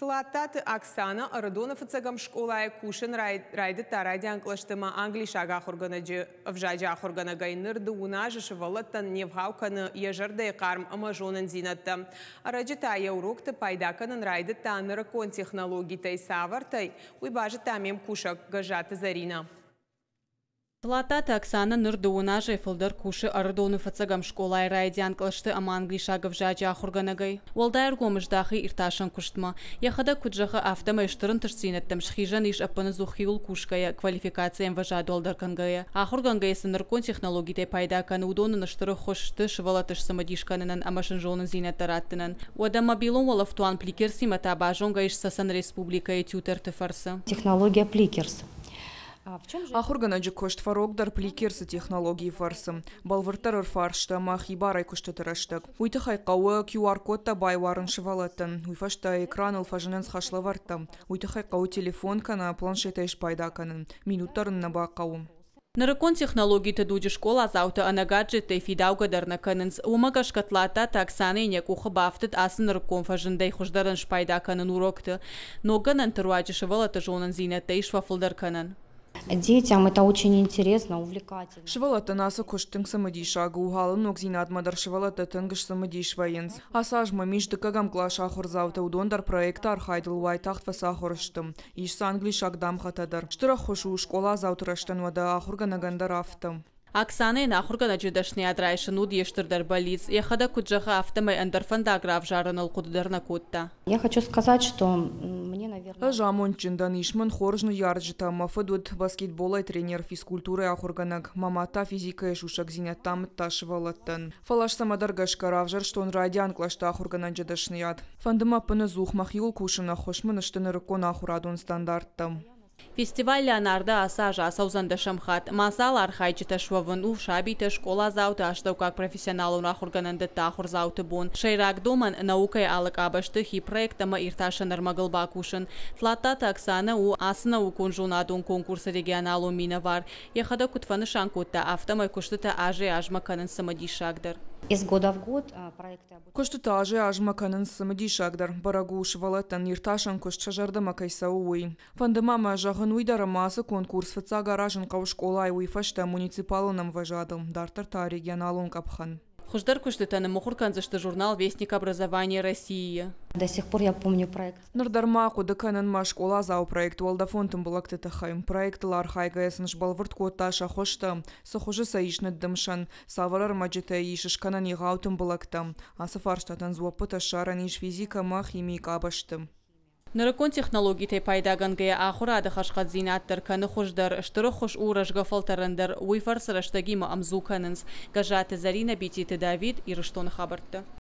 Тлаттаты Оксана Ардонов школае школая кушын райды тарайды анклаштыма Англиш аға жы, вжа жа ғайнырды уна жышы валыттан ежірдей қарм ыма жонын зинатты. тая урокты пайдаканын райды таныры кон технологиятай савартай, уйбажы тамем кушак ғажаты зарина. Плататы Оксана Нұрдуына жайфылдыр күші ұрдуыны фацагам школай райдиян қылышты аманғы шағып жаджа құрғанығай. Олдайыр көміждақы ирташын күштма. Яқыда күджіғы афтама іштірін тұрсинеттім шхижан иш апыны зұхиул күшкая квалификациям важа долдарқанғая. Ақырғанғай сыныркон технологиде пайда қаны удоны нұштыры хошты шывалатыш сымадишқанынан амашын жоны зейнеттараттынан. Одама билон олафтуан пликерсима табажонға иш сасан республикая тютер Технология пликерс кошт фарок фарогдар пликерсы технологии фарсы. ур фаршта, махибарай кушты тырыштык. Уйты хайкауы QR-кодта варын шывалатын. Уйфашта экран фажынан схашла вартта. Уйты хайкауы телефон кана, планшета еш пайдаканын. Минуттарынна бақауым. Наракон технологий дуджи школа заута анагаджете ана на канынс умагаш катлата таксаны не куха бафтет ас наракон фажындай хуждарын шпайда урокты, но ганан таруаджи шавала тажонан зина тэй Детям это очень интересно, увлекательно. Швалата наса коштынг самадишага угалынок зинатмадар швалата тынгыш самадишвайынс. Асаж мамиш дыкагам клаш ахурзавта удондар проекта архайдыл вайтахт васахорыштым. Иш англиш дам хатадар. Штыра школа завтраштан вада Афтам. афтым. Аксанен ахурга да жедашни адрайшы нуд ештырдар болиц. Яхада куджаха автомай андерфанда аграв жаранал куддарна кутта. Я хочу сказать, что Ժամոն ճնդանիշմն խորժն յարջտա баскетбол баскетболай тренер физкультуры Ахурганаг мамата физика шушак зинятам ташвалаттан. Фалаш самадар гашкаравжар он радиан клашта ахурганан жадашният. Фандыма пыны махил кушина хошмын ыштыныры ахурадун стандарттам. Фестиваль Леонарда Асажа Асаузан Шамхат Масал Архайчы Ташвавын Ушаби Ташкола школа зауты аштау как профессионалу нахургананды тахур зауты бун. Шейрак думан наукай алык Хи проектама Ирташа Нармагыл бакушын. Тлата Таксана у асына у кунжунадун конкурсы регионалу Минавар. Яхада кутфаны шанкутта автомай куштыта ажы ажмаканын сымадишагдыр из года в год проекты Коштытажы ажмаканын сымыдишагдар барагуш валаттан ирташан ой. кайсауи. Фандамама жағын уйдара масы конкурс фыца гаражын қауш ой уйфашта муниципалынам важадым дартар та регионалын капхан. Хуждар за что журнал «Вестник образования России». До сих пор я помню проект. Нырдармаку деканан машкола зау проект Уалдафонтым булактыта хайм проект лархай гаясыныш балвырт Таша Хошта. Сахужы саишны дымшан. Саварар маджита ишышканан иғаутым булакты. Асыфарштатан зуапыта шаран иш физика ма емей Нұрекон технологии тәй пайдағанғай ақұрады қашқат зинаттар кәні құждар, ұштырық құш ұражға фолтарындар өйфар сараштаги мұмзу кәнінс, ғажаты Зарина Бететі Давид Ирштон ғабыртты.